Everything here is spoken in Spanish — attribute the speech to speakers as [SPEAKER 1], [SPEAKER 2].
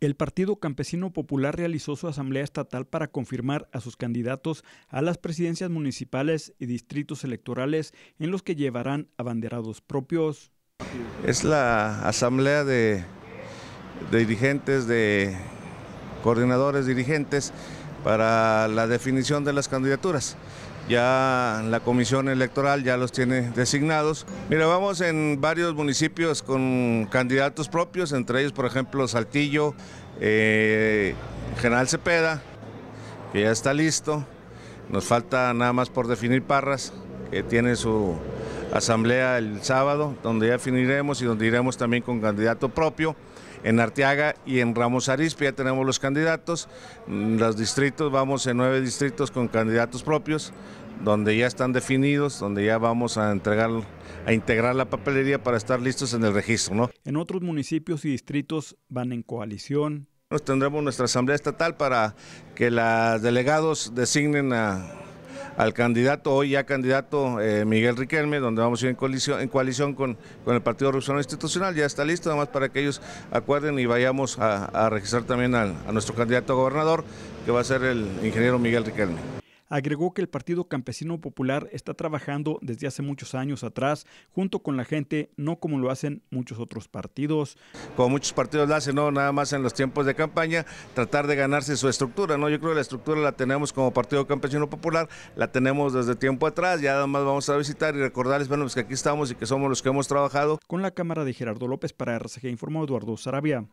[SPEAKER 1] El Partido Campesino Popular realizó su asamblea estatal para confirmar a sus candidatos a las presidencias municipales y distritos electorales en los que llevarán abanderados propios.
[SPEAKER 2] Es la asamblea de, dirigentes, de coordinadores dirigentes para la definición de las candidaturas ya la comisión electoral ya los tiene designados. Mira, vamos en varios municipios con candidatos propios, entre ellos, por ejemplo, Saltillo, eh, General Cepeda, que ya está listo. Nos falta nada más por definir Parras, que tiene su asamblea el sábado, donde ya finiremos y donde iremos también con candidato propio. En Arteaga y en Ramos Arizpe ya tenemos los candidatos. Mm, los distritos, vamos en nueve distritos con candidatos propios, donde ya están definidos, donde ya vamos a entregar a integrar la papelería para estar listos en el registro. En otros municipios y distritos van en coalición, nos tendremos nuestra asamblea estatal para que los delegados designen a, al candidato, hoy ya candidato eh, Miguel Riquelme, donde vamos a ir en coalición, con, con el Partido Revolucionario Institucional. Ya está listo, nada más para que ellos acuerden y vayamos a, registrar también a nuestro candidato a gobernador, que va a ser el ingeniero Miguel Riquelme
[SPEAKER 1] agregó que el Partido Campesino Popular está trabajando desde hace muchos años atrás junto con la gente, no como lo hacen muchos otros
[SPEAKER 2] partidos. Como muchos partidos lo hacen, no nada más en los tiempos de campaña, tratar de ganarse su estructura, ¿no? Yo creo que la estructura la tenemos como Partido Campesino Popular, la tenemos desde tiempo atrás, ya nada más vamos a visitar y recordarles, bueno, pues que aquí estamos y que somos los que hemos trabajado. Con la cámara de Gerardo López para RCG informó Eduardo Sarabia.